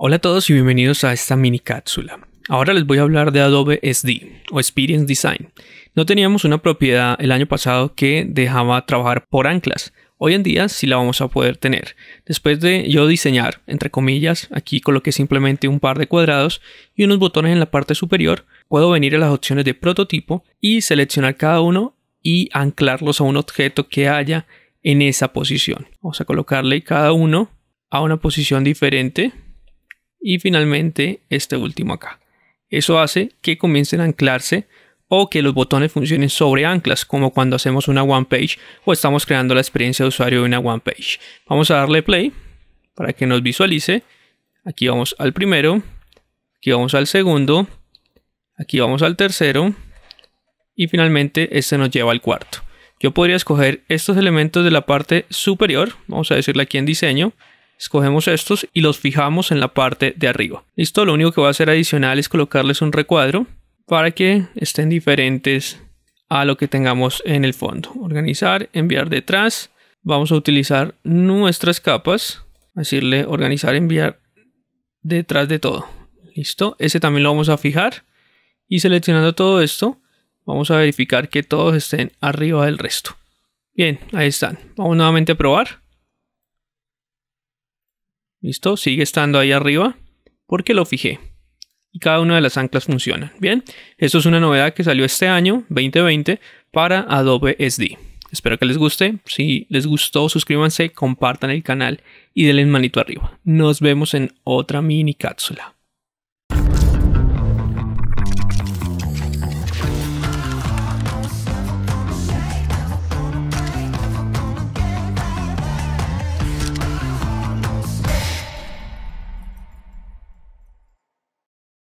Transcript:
Hola a todos y bienvenidos a esta mini cápsula. Ahora les voy a hablar de Adobe SD o Experience Design. No teníamos una propiedad el año pasado que dejaba trabajar por anclas. Hoy en día sí la vamos a poder tener. Después de yo diseñar, entre comillas, aquí coloqué simplemente un par de cuadrados y unos botones en la parte superior, puedo venir a las opciones de prototipo y seleccionar cada uno y anclarlos a un objeto que haya en esa posición. Vamos a colocarle cada uno a una posición diferente y finalmente este último acá. Eso hace que comiencen a anclarse o que los botones funcionen sobre anclas, como cuando hacemos una one page o estamos creando la experiencia de usuario de una one page. Vamos a darle play para que nos visualice. Aquí vamos al primero, aquí vamos al segundo, aquí vamos al tercero y finalmente este nos lleva al cuarto. Yo podría escoger estos elementos de la parte superior, vamos a decirle aquí en diseño, escogemos estos y los fijamos en la parte de arriba. Listo, lo único que va a hacer adicional es colocarles un recuadro para que estén diferentes a lo que tengamos en el fondo. Organizar, enviar detrás. Vamos a utilizar nuestras capas. Decirle organizar, enviar detrás de todo. Listo, ese también lo vamos a fijar. Y seleccionando todo esto, vamos a verificar que todos estén arriba del resto. Bien, ahí están. Vamos nuevamente a probar. ¿Listo? Sigue estando ahí arriba porque lo fijé. Y cada una de las anclas funciona. Bien, esto es una novedad que salió este año, 2020, para Adobe SD. Espero que les guste. Si les gustó, suscríbanse, compartan el canal y denle manito arriba. Nos vemos en otra mini cápsula.